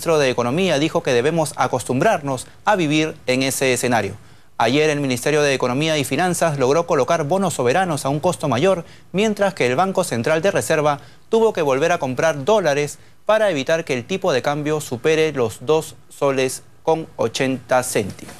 ministro de Economía dijo que debemos acostumbrarnos a vivir en ese escenario. Ayer el Ministerio de Economía y Finanzas logró colocar bonos soberanos a un costo mayor, mientras que el Banco Central de Reserva tuvo que volver a comprar dólares para evitar que el tipo de cambio supere los 2 soles con 80 céntimos.